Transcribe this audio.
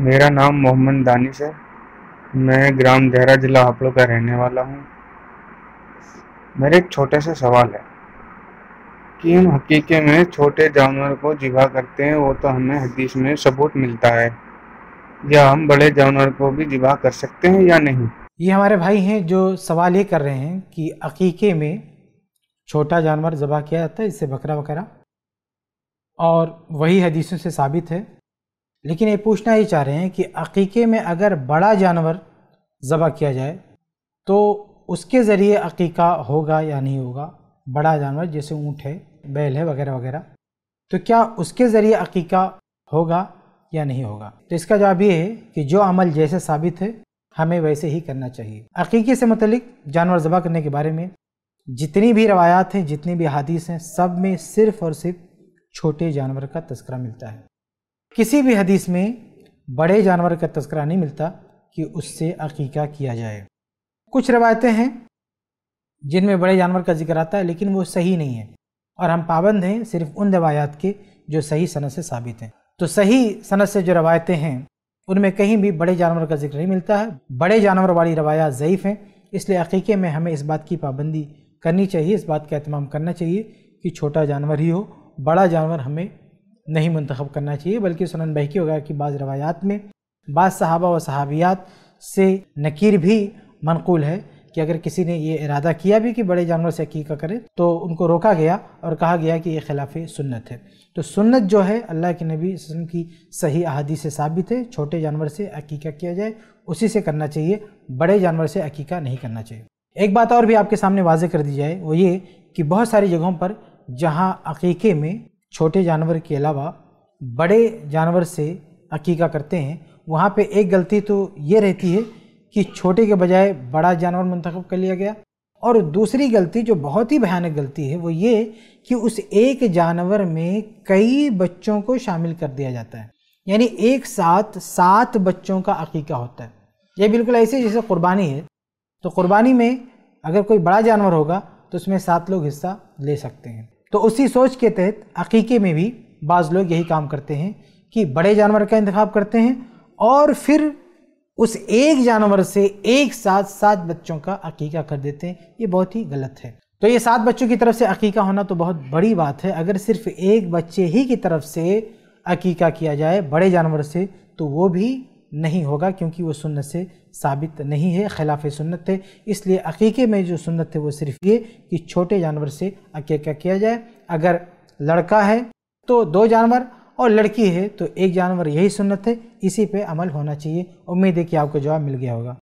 मेरा नाम मोहम्मद दानिश है मैं ग्राम देहरा जिला हापड़ो का रहने वाला हूँ मेरे एक छोटे से सवाल है कि हम हकीके में छोटे जानवर को जिबा करते हैं वो तो हमें हदीस में सबूत मिलता है या हम बड़े जानवर को भी जिगा कर सकते हैं या नहीं ये हमारे भाई हैं जो सवाल ये कर रहे हैं कि अकीके में छोटा जानवर ज़बा किया जाता है इससे बकरा वगैरह और वही हदीसों से साबित है लेकिन ये पूछना ये चाह रहे हैं कि अकीके में अगर बड़ा जानवर ज़बा किया जाए तो उसके ज़रिए अकीका होगा या नहीं होगा बड़ा जानवर जैसे ऊँट है बैल है वगैरह वगैरह तो क्या उसके ज़रिए अकीका होगा या नहीं होगा तो इसका जवाब ये है कि जो अमल जैसे साबित है हमें वैसे ही करना चाहिए अकीके से मतलब जानवर ज़बह करने के बारे में जितनी भी रवायात हैं जितनी भी हदीस हैं सब में सिर्फ़ और सिर्फ छोटे जानवर का तस्करा मिलता है किसी भी हदीस में बड़े जानवर का तस्करा नहीं मिलता कि उससे अकीका किया जाए कुछ रवायतें हैं जिनमें बड़े जानवर का जिक्र आता है लेकिन वो सही नहीं है और हम पाबंद हैं सिर्फ उन रवायात के जो सही सनत से साबित हैं तो सही सनत से जो रवायतें हैं उनमें कहीं भी बड़े जानवर का जिक्र नहीं मिलता है बड़े जानवर वाली रवायात ज़यीफ़ हैं इसलिए अकीके में हमें इस बात की पाबंदी करनी चाहिए इस बात का अहतमाम करना चाहिए कि छोटा जानवर ही हो बड़ा जानवर हमें नहीं मंतखब करना चाहिए बल्कि सुनन बहकी वगैरह कि बाज़ रवायात में बाज़ सहाबा व सहाबियात से नकीर भी मनकूल है कि अगर किसी ने ये इरादा किया भी कि बड़े जानवर से अकीका करें तो उनको रोका गया और कहा गया कि ये खिलाफ सुन्नत है तो सुन्नत जो है अल्लाह के नबी वसम की सही अहादी से साबित है छोटे जानवर से अकीका किया जाए उसी से करना चाहिए बड़े जानवर से अकीका नहीं करना चाहिए एक बात और भी आपके सामने वाजे कर दी जाए वो ये कि बहुत सारी जगहों पर जहाँ अकीके में छोटे जानवर के अलावा बड़े जानवर से अकीका करते हैं वहाँ पे एक गलती तो ये रहती है कि छोटे के बजाय बड़ा जानवर मंतखब कर लिया गया और दूसरी गलती जो बहुत ही भयानक गलती है वो ये कि उस एक जानवर में कई बच्चों को शामिल कर दिया जाता है यानी एक साथ सात बच्चों का अकीका होता है ये बिल्कुल ऐसे जैसे कुर्बानी है तो कुर्बानी में अगर कोई बड़ा जानवर होगा तो उसमें सात लोग हिस्सा ले सकते हैं तो उसी सोच के तहत अकीके में भी बाज़ लोग यही काम करते हैं कि बड़े जानवर का इंतखब करते हैं और फिर उस एक जानवर से एक साथ सात बच्चों का अकीका कर देते हैं ये बहुत ही गलत है तो ये सात बच्चों की तरफ से अकीका होना तो बहुत बड़ी बात है अगर सिर्फ एक बच्चे ही की तरफ से अकीका किया जाए बड़े जानवर से तो वो भी नहीं होगा क्योंकि वो सुन्नत से साबित नहीं है खिलाफ सुन्नत है इसलिए अकीके में जो सुन्नत है वो सिर्फ ये कि छोटे जानवर से अकीका किया जाए अगर लड़का है तो दो जानवर और लड़की है तो एक जानवर यही सुन्नत है इसी पे अमल होना चाहिए उम्मीद है कि आपको जवाब मिल गया होगा